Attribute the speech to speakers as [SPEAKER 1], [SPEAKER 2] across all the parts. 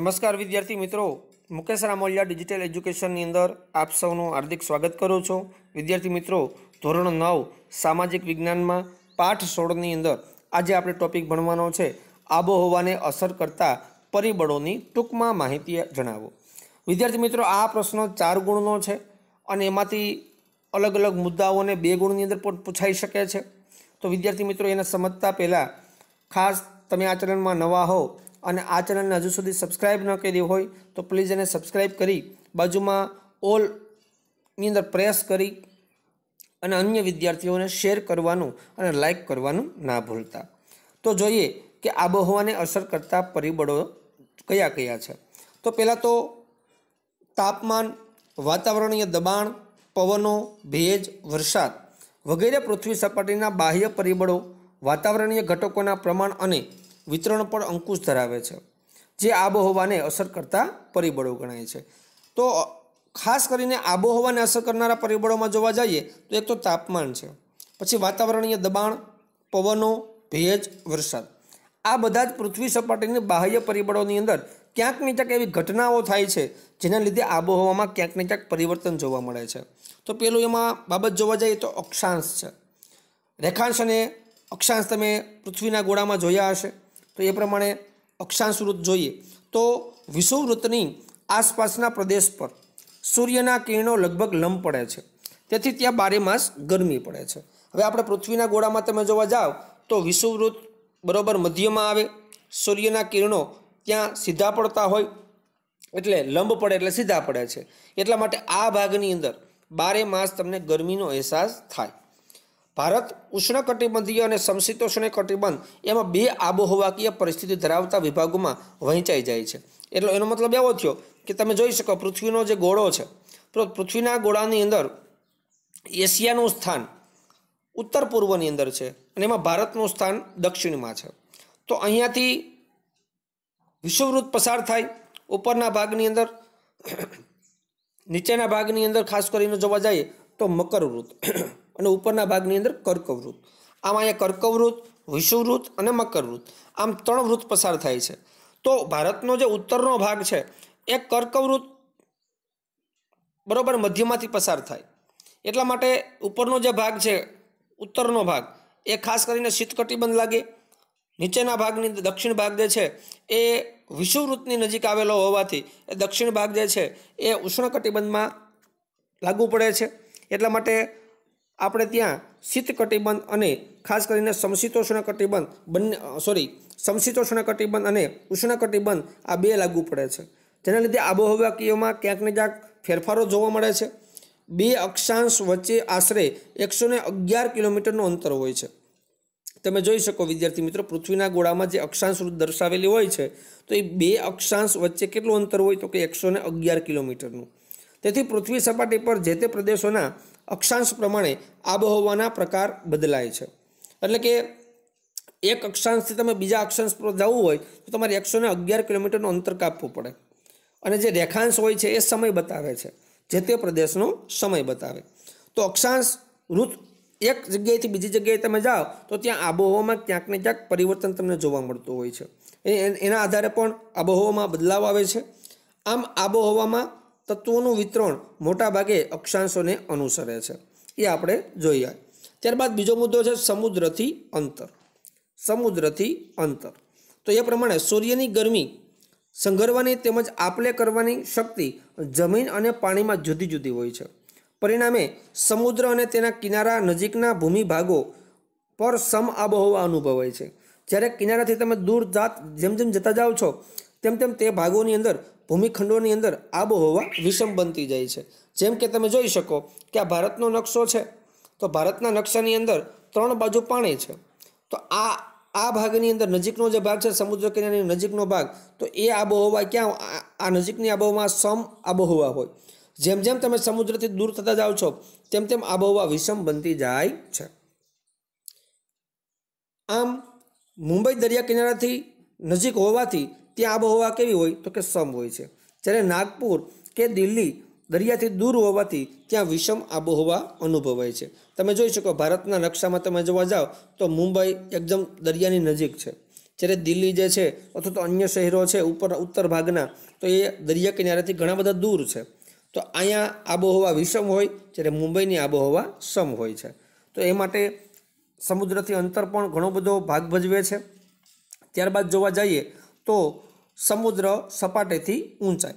[SPEAKER 1] નમસ્કાર વિદ્યાર્થી મિત્રો મુકેશ રામોલિયા ડિજિટલ એજ્યુકેશનની અંદર આપ સૌનું હાર્દિક સ્વાગત કરું છું વિદ્યાર્થી મિત્રો ધોરણ નવ સામાજિક વિજ્ઞાનમાં પાઠ સોળની અંદર આજે આપણે ટોપિક ભણવાનો છે આબોહવાને અસર કરતા પરિબળોની ટૂંકમાં માહિતી જણાવો વિદ્યાર્થી મિત્રો આ પ્રશ્ન ચાર ગુણનો છે અને એમાંથી અલગ અલગ મુદ્દાઓને બે ગુણની અંદર પણ પૂછાઈ શકે છે તો વિદ્યાર્થી મિત્રો એને સમજતા પહેલાં ખાસ તમે આ ચરણમાં નવા હો અને આ ચેનલને હજુ સુધી સબસ્ક્રાઈબ ન કરી હોય તો પ્લીઝ એને સબસ્ક્રાઈબ કરી બાજુમાં ઓલની અંદર પ્રેસ કરી અને અન્ય વિદ્યાર્થીઓને શેર કરવાનું અને લાઇક કરવાનું ના ભૂલતા તો જોઈએ કે આબોહવાને અસર કરતા પરિબળો કયા કયા છે તો પહેલાં તો તાપમાન વાતાવરણીય દબાણ પવનો ભેજ વરસાદ વગેરે પૃથ્વી સપાટીના બાહ્ય પરિબળો વાતાવરણીય ઘટકોના પ્રમાણ અને વિતરણ પર અંકુશ ધરાવે છે જે આબોહવાને અસર કરતા પરિબળો ગણાય છે તો ખાસ કરીને આબોહવાને અસર કરનારા પરિબળોમાં જોવા જઈએ તો એક તો તાપમાન છે પછી વાતાવરણીય દબાણ પવનો ભેજ વરસાદ આ બધા જ પૃથ્વી સપાટીની બાહ્ય પરિબળોની અંદર ક્યાંક ને ક્યાંક એવી ઘટનાઓ થાય છે જેના લીધે આબોહવામાં ક્યાંક ને ક્યાંક પરિવર્તન જોવા મળે છે તો પેલું એમાં બાબત જોવા જઈએ તો અક્ષાંશ છે રેખાંશ અને અક્ષાંશ તમે પૃથ્વીના ગોળામાં જોયા હશે તો એ પ્રમાણે અક્ષાંશ વૃત્ત જોઈએ તો વિષુવવૃત્તની આસપાસના પ્રદેશ પર સૂર્યના કિરણો લગભગ લંબ પડે છે તેથી ત્યાં બારે માસ ગરમી પડે છે હવે આપણે પૃથ્વીના ગોળામાં તમે જોવા જાઓ તો વિષુવવૃત્ત બરોબર મધ્યમાં આવે સૂર્યના કિરણો ત્યાં સીધા પડતા હોય એટલે લંબ પડે એટલે સીધા પડે છે એટલા માટે આ ભાગની અંદર બારે માસ તમને ગરમીનો અહેસાસ થાય ભારત ઉષ્ણકટિબંધીય અને સમશીતોષ્ણ કટિબંધ એમાં બે આબોહવાકીય પરિસ્થિતિ ધરાવતા વિભાગોમાં વહેંચાઈ જાય છે એટલે એનો મતલબ એવો થયો કે તમે જોઈ શકો પૃથ્વીનો જે ગોળો છે પૃથ્વીના ગોળાની અંદર એશિયાનું સ્થાન ઉત્તર પૂર્વની અંદર છે અને એમાં ભારતનું સ્થાન દક્ષિણમાં છે તો અહીંયાથી વિષુવવૃત્ત પસાર થાય ઉપરના ભાગની અંદર નીચેના ભાગની અંદર ખાસ કરીને જોવા જઈએ તો મકરવૃત્ત અને ઉપરના ભાગની અંદર કર્કવૃત આમ અહીંયા કર્કવૃત વિષુવૃત અને મકરવૃત આમ ત્રણ વૃત પસાર થાય છે તો ભારતનો જે ઉત્તરનો ભાગ છે એ કર્કવૃત બરાબર મધ્યમાંથી પસાર થાય એટલા માટે ઉપરનો જે ભાગ છે ઉત્તરનો ભાગ એ ખાસ કરીને શીતકટિબંધ લાગે નીચેના ભાગની દક્ષિણ ભાગ જે છે એ વિષુવૃતની નજીક આવેલો હોવાથી એ દક્ષિણ ભાગ જે છે એ ઉષ્ણકટિબંધમાં લાગુ પડે છે એટલા માટે આપણે ત્યાં શીત કટિબંધ અને ખાસ કરીને સમશીતોષ્ણ કટિબંધ બંને સોરી સમશીતોષ્ણ કટિબંધ અને ઉષ્ણ કટિબંધ આ બે લાગુ પડે છે જેના લીધે આબોહવાકીયમાં ક્યાંક ને ક્યાંક ફેરફારો જોવા મળે છે બે અક્ષાંશ વચ્ચે આશરે એકસો ને અગિયાર કિલોમીટરનું અંતર હોય છે તમે જોઈ શકો વિદ્યાર્થી મિત્રો પૃથ્વીના ગોળામાં જે અક્ષાંશ દર્શાવેલી હોય છે તો એ બે અક્ષાંશ વચ્ચે કેટલું અંતર હોય તો કે એકસો ને અગિયાર કિલોમીટરનું તેથી પૃથ્વી સપાટી પર જે તે પ્રદેશોના અક્ષાંશ પ્રમાણે આબોહવાના પ્રકાર બદલાય છે એટલે કે એક અક્ષાંશથી તમે બીજા અક્ષાંશ પર જવું હોય તો તમારે એકસો ને અગિયાર કિલોમીટરનું અંતર કાપવું પડે અને જે રેખાંશ હોય છે એ સમય બતાવે છે જે તે પ્રદેશનો સમય બતાવે તો અક્ષાંશ ઋત એક જગ્યાએથી બીજી જગ્યાએ તમે જાઓ તો ત્યાં આબોહવામાં ક્યાંક ને ક્યાંક પરિવર્તન તમને જોવા મળતું હોય છે એના આધારે પણ આબોહવામાં બદલાવ આવે છે આમ આબોહવામાં તત્વોનું વિતરણ મોટાભાગે અક્ષાંશોને અનુસરે છે એ આપણે જોઈએ ત્યારબાદ બીજો મુદ્દો છે સમુદ્રથી અંતર સમુદ્રથી અંતર તો એ પ્રમાણે સૂર્યની ગરમી સંઘરવાની તેમજ આપલે કરવાની શક્તિ જમીન અને પાણીમાં જુદી જુદી હોય છે પરિણામે સમુદ્ર અને તેના કિનારા નજીકના ભૂમિ ભાગો પર સમ આબોહવા અનુભવાય છે જ્યારે કિનારાથી તમે દૂર જાત જેમ જેમ જતા જાઓ છો તેમ તેમ તે ભાગોની અંદર ભૂમિખંડોની અંદર આબોહવા વિષમ બનતી જાય છે જેમ કે તમે જોઈ શકો કે આ ભારતનો નકશો છે તો ભારતના નકશાની અંદર ત્રણ બાજુ પાણી છે તો આ આ ભાગની અંદર નજીકનો જે ભાગ છે સમુદ્ર કિનારાની નજીકનો ભાગ તો એ આબોહવા ક્યાં આ નજીકની આબોહવા સમ આબોહવા હોય જેમ જેમ તમે સમુદ્રથી દૂર થતા જાઓ છો તેમ તેમ આબોહવા વિષમ બનતી જાય છે આમ મુંબઈ દરિયા કિનારાથી નજીક હોવાથી ત્યાં આબોહવા કેવી હોય તો કે સમ હોય છે જ્યારે નાગપુર કે દિલ્હી દરિયાથી દૂર હોવાથી ત્યાં વિષમ આબોહવા અનુભવાય છે તમે જોઈ શકો ભારતના નકશામાં તમે જોવા જાઓ તો મુંબઈ એકદમ દરિયાની નજીક છે જ્યારે દિલ્હી જે છે અથવા તો અન્ય શહેરો છે ઉપર ઉત્તર ભાગના તો એ દરિયા કિનારેથી ઘણા બધા દૂર છે તો અહીંયા આબોહવા વિષમ હોય જ્યારે મુંબઈની આબોહવા સમ હોય છે તો એ માટે સમુદ્રથી અંતર પણ ઘણો બધો ભાગ ભજવે છે ત્યારબાદ જોવા જઈએ તો સમુદ્ર સપાટીથી ઊંચાઈ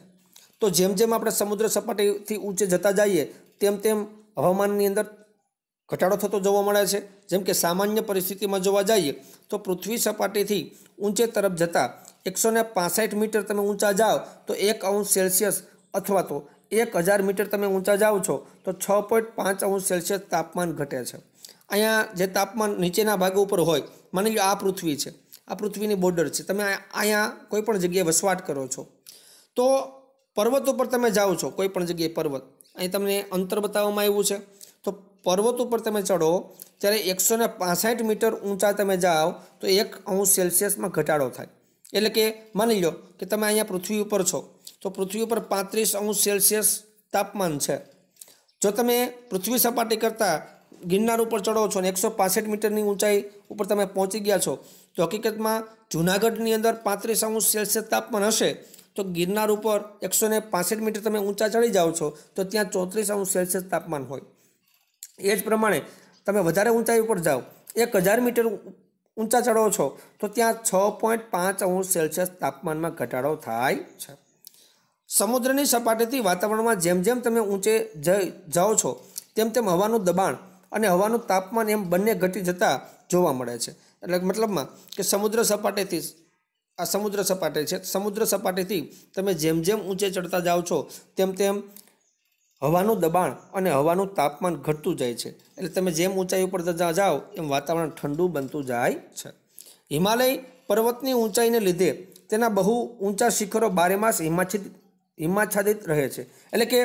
[SPEAKER 1] તો જેમ જેમ આપણે સમુદ્ર સપાટીથી ઊંચે જતા જઈએ તેમ તેમ હવામાનની અંદર ઘટાડો થતો જોવા મળે છે જેમ કે સામાન્ય પરિસ્થિતિમાં જોવા જઈએ તો પૃથ્વી સપાટીથી ઊંચે તરફ જતાં એકસો ને મીટર તમે ઊંચા જાઓ તો એક અંશ સેલ્સિયસ અથવા તો એક હજાર મીટર તમે ઊંચા જાઓ છો તો છ પોઈન્ટ પાંચ અંશ સેલ્સિયસ તાપમાન ઘટે છે અહીંયા જે તાપમાન નીચેના ભાગ ઉપર હોય માની લો આ પૃથ્વી છે આ પૃથ્વીની બોર્ડર છે તમે અહીંયા કોઈ પણ જગ્યાએ વસવાટ કરો છો તો પર્વત ઉપર તમે જાઓ છો કોઈ પણ જગ્યાએ પર્વત અહીં તમને અંતર બતાવવામાં આવ્યું છે તો પર્વત ઉપર તમે ચડો ત્યારે એકસો ને પાસઠ મીટર ઊંચા તમે જાઓ તો એક અંશ સેલ્સિયસમાં ઘટાડો થાય એટલે કે માની લો કે તમે અહીંયા પૃથ્વી ઉપર છો તો પૃથ્વી ઉપર પાંત્રીસ અંશ સેલ્સિયસ તાપમાન છે જો તમે પૃથ્વી સપાટી કરતાં ગિરનાર ઉપર ચડો છો અને એકસો પાસઠ મીટરની ઊંચાઈ ઉપર તમે પહોંચી ગયા છો તો હકીકતમાં જૂનાગઢની અંદર પાંત્રીસ અંશ સેલ્સિયસ તાપમાન હશે તો ગિરનાર ઉપર એકસો ને પાસઠ મીટર તમે ઊંચા ચડી જાઓ છો તો ત્યાં ચોત્રીસ અંશ સેલ્સિયસ તાપમાન હોય એ જ પ્રમાણે તમે વધારે ઊંચાઈ ઉપર જાઓ એક હજાર મીટર ઊંચા ચડો છો તો ત્યાં છ પોઈન્ટ પાંચ અંશ સેલ્સિયસ તાપમાનમાં ઘટાડો થાય છે સમુદ્રની સપાટીથી વાતાવરણમાં જેમ જેમ તમે ઊંચે જાઓ છો તેમ તેમ હવાનું દબાણ અને હવાનું તાપમાન એમ બંને ઘટી જતા જોવા મળે છે એટલે મતલબમાં કે સમુદ્ર સપાટીથી આ સમુદ્ર સપાટી છે સમુદ્ર સપાટીથી તમે જેમ જેમ ઊંચે ચડતા જાઓ છો તેમ તેમ હવાનું દબાણ અને હવાનું તાપમાન ઘટતું જાય છે એટલે તમે જેમ ઊંચાઈ ઉપર જાઓ એમ વાતાવરણ ઠંડુ બનતું જાય છે હિમાલય પર્વતની ઊંચાઈને લીધે તેના બહુ ઊંચા શિખરો બારેમાસ હિમાચ્છિત હિમાચ્છાદિત રહે છે એટલે કે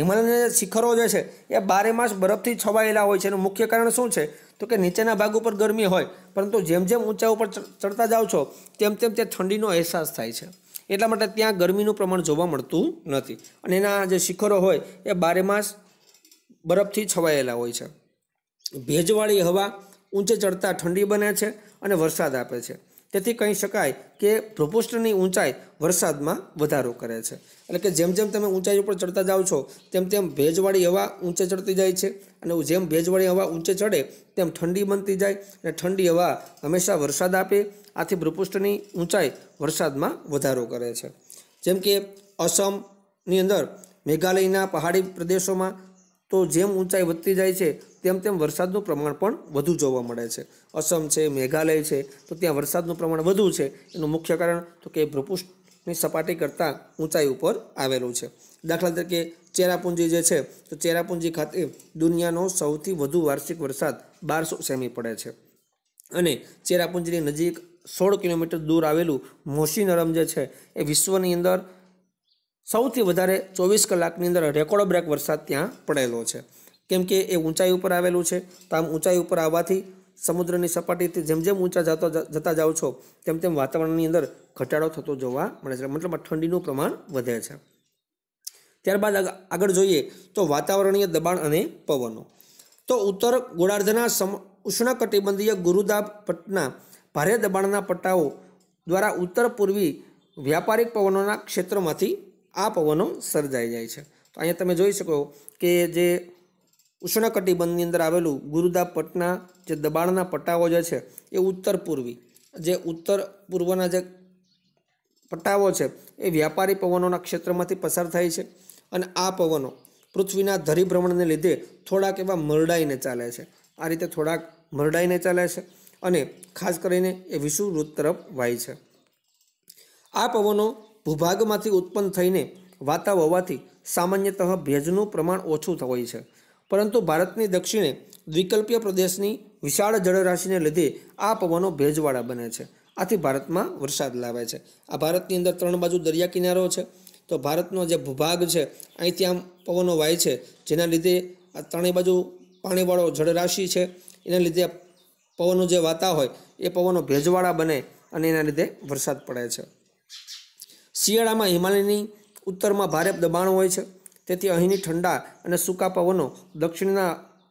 [SPEAKER 1] હિમાલયના શિખરો જે છે એ બારે માસ બરફથી છવાયેલા હોય છે એનું મુખ્ય કારણ શું છે તો કે નીચેના ભાગ ઉપર ગરમી હોય પરંતુ જેમ જેમ ઊંચા ઉપર ચડતા જાઓ છો તેમ તેમ ત્યાં ઠંડીનો અહેસાસ થાય છે એટલા માટે ત્યાં ગરમીનું પ્રમાણ જોવા મળતું નથી અને એના જે શિખરો હોય એ બારે માસ બરફથી છવાયેલા હોય છે ભેજવાળી હવા ઊંચે ચડતા ઠંડી બને છે અને વરસાદ આપે છે તેથી કહી શકાય કે પ્રપોસ્ટની ઊંચાઈ વરસાદમાં વધારો કરે છે એટલે કે જેમ જેમ તમે ઊંચાઈ ઉપર ચડતા જાઓ છો તેમ તેમ ભેજવાળી હવા ઊંચે ચડતી જાય છે અને જેમ ભેજવાળી હવા ઊંચે ચડે તેમ ઠંડી બનતી જાય અને ઠંડી હવા હંમેશા વરસાદ આપે આથી પ્રપોસ્ટની ઊંચાઈ વરસાદમાં વધારો કરે છે જેમ કે અસમની અંદર મેઘાલયના પહાડી પ્રદેશોમાં તો જેમ ઊંચાઈ વધતી જાય છે તેમ તેમ વરસાદનું પ્રમાણ પણ વધુ જોવા મળે છે અસમ છે મેઘાલય છે તો ત્યાં વરસાદનું પ્રમાણ વધુ છે એનું મુખ્ય કારણ તો કે ભૂપૃષ્ઠની સપાટી કરતાં ઊંચાઈ ઉપર આવેલું છે દાખલા તરીકે ચેરાપુંજી જે છે તો ચેરાપુંજી ખાતે દુનિયાનો સૌથી વધુ વાર્ષિક વરસાદ બારસો સેમી પડે છે અને ચેરાપુંજીની નજીક સોળ કિલોમીટર દૂર આવેલું મોશી નરમ જે છે એ વિશ્વની અંદર સૌથી વધારે ચોવીસ કલાકની અંદર રેકોર્ડ બ્રેક વરસાદ ત્યાં પડેલો છે કેમ કે એ ઊંચાઈ ઉપર આવેલું છે તો આમ ઊંચાઈ ઉપર આવવાથી સમુદ્રની સપાટીથી જેમ જેમ ઊંચા જતો જતા જાઓ છો તેમ તેમ વાતાવરણની અંદર ઘટાડો થતો જોવા મળે છે મતલબ ઠંડીનું પ્રમાણ વધે છે ત્યારબાદ આગળ જોઈએ તો વાતાવરણીય દબાણ અને પવનો તો ઉત્તર ગોળાર્ધના સમ ઉષ્ણકટિબંધીય ગુરુદાબ પટના ભારે દબાણના પટ્ટાઓ દ્વારા ઉત્તર પૂર્વી વ્યાપારિક પવનોના ક્ષેત્રમાંથી આ પવનો સર્જાઈ જાય છે તો અહીંયા તમે જોઈ શકો કે જે ઉષ્ણકટિબંધની અંદર આવેલું ગુરુદા પટના જે દબાણના પટ્ટાઓ જે છે એ ઉત્તર પૂર્વી જે ઉત્તર પૂર્વના જે પટ્ટાઓ છે એ વ્યાપારી પવનોના ક્ષેત્રમાંથી પસાર થાય છે અને આ પવનો પૃથ્વીના ધરીભ્રમણને લીધે થોડાક એવા મરડાઈને ચાલે છે આ રીતે થોડાક મરડાઈને ચાલે છે અને ખાસ કરીને એ વિષુવૃત તરફ વાય છે આ પવનો ભૂભાગમાંથી ઉત્પન્ન થઈને વાતા હોવાથી સામાન્યતઃ ભેજનું પ્રમાણ ઓછું હોય છે પરંતુ ભારતની દક્ષિણે દ્વિકલ્પીય પ્રદેશની વિશાળ જળરાશિને લીધે આ પવનો ભેજવાળા બને છે આથી ભારતમાં વરસાદ લાવે છે આ ભારતની અંદર ત્રણ બાજુ દરિયા કિનારો છે તો ભારતનો જે ભૂભાગ છે અહીં ત્યાં પવનો વાય છે જેના લીધે આ ત્રણેય બાજુ પાણીવાળો જળરાશિ છે એના લીધે પવનો જે વાતા હોય એ પવનો ભેજવાળા બને અને એના લીધે વરસાદ પડે છે શિયાળામાં હિમાલયની ઉત્તરમાં ભારે દબાણ હોય છે તેથી અહીંની ઠંડા અને સૂકા પવનો દક્ષિણના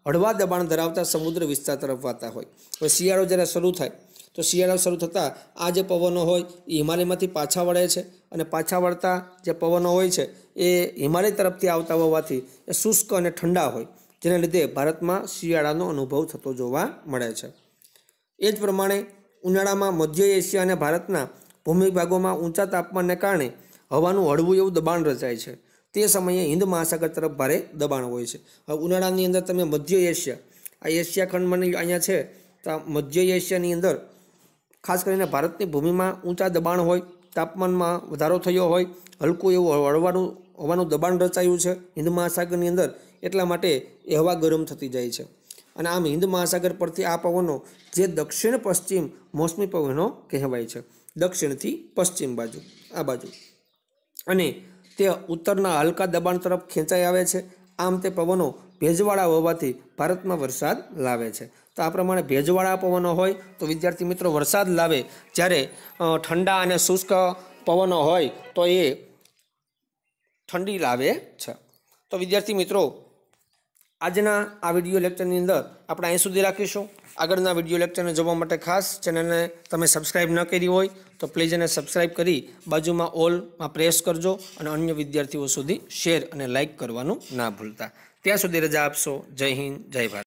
[SPEAKER 1] હળવા દબાણ ધરાવતા સમુદ્ર વિસ્તાર તરફ વાતા હોય હવે શિયાળો જ્યારે શરૂ થાય તો શિયાળો શરૂ થતાં આ જે પવનો હોય એ હિમાલયમાંથી પાછા વળે છે અને પાછા વળતા જે પવનો હોય છે એ હિમાલય તરફથી આવતા હોવાથી એ શુષ્ક અને ઠંડા હોય જેને લીધે ભારતમાં શિયાળાનો અનુભવ થતો જોવા મળે છે એ જ પ્રમાણે ઉનાળામાં મધ્ય એશિયા અને ભારતના ભૂમિ ભાગોમાં ઊંચા તાપમાનને કારણે હવાનું હળવું એવું દબાણ રચાય છે તે સમયે હિન્દ મહાસાગર તરફ ભારે દબાણ હોય છે હવે ઉનાળાની અંદર તમે મધ્ય એશિયા આ એશિયા ખંડમાં અહીંયા છે તો મધ્ય એશિયાની અંદર ખાસ કરીને ભારતની ભૂમિમાં ઊંચા દબાણ હોય તાપમાનમાં વધારો થયો હોય હલકું એવું હળવાનું હવાનું દબાણ રચાયું છે હિન્દ મહાસાગરની અંદર એટલા માટે એ હવા ગરમ થતી જાય છે અને આમ હિન્દ મહાસાગર પરથી આ પવનો જે દક્ષિણ પશ્ચિમ મોસમી પવનો કહેવાય છે દક્ષિણથી પશ્ચિમ બાજુ આ બાજુ અને તે ઉત્તરના હલકા દબાણ તરફ ખેંચાઈ આવે છે આમ તે પવનો ભેજવાળા હોવાથી ભારતમાં વરસાદ લાવે છે તો આ પ્રમાણે ભેજવાળા પવનો હોય તો વિદ્યાર્થી મિત્રો વરસાદ લાવે જ્યારે ઠંડા અને શુષ્ક પવનો હોય તો એ ઠંડી લાવે છે તો વિદ્યાર્થી મિત્રો આજના આ વિડીયો લેક્ચરની અંદર આપણે અહીં સુધી રાખીશું આગળના વિડીયો લેક્ચરને જોવા માટે ખાસ ચેનલને તમે સબસ્ક્રાઈબ ન કરી હોય તો પ્લીઝ એને સબસ્ક્રાઈબ કરી બાજુમાં ઓલમાં પ્રેસ કરજો અને અન્ય વિદ્યાર્થીઓ સુધી શેર અને લાઇક કરવાનું ના ભૂલતા ત્યાં સુધી રજા આપશો જય હિન્દ જય ભારત